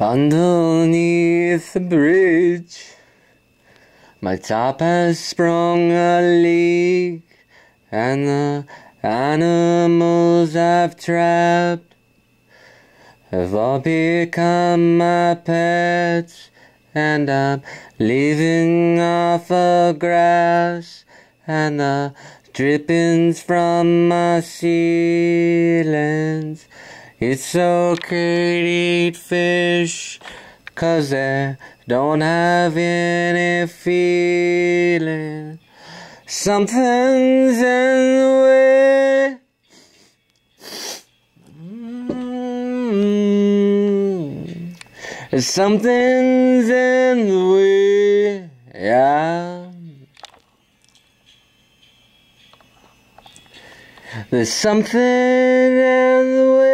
Underneath the bridge, my top has sprung a leak, and the animals I've trapped have all become my pets, and I'm living off the grass and the drippings from my ceilings. It's okay to eat fish, cause I don't have any feeling. Something's in the way. Mm -hmm. Something's in the way, yeah. There's something in the way.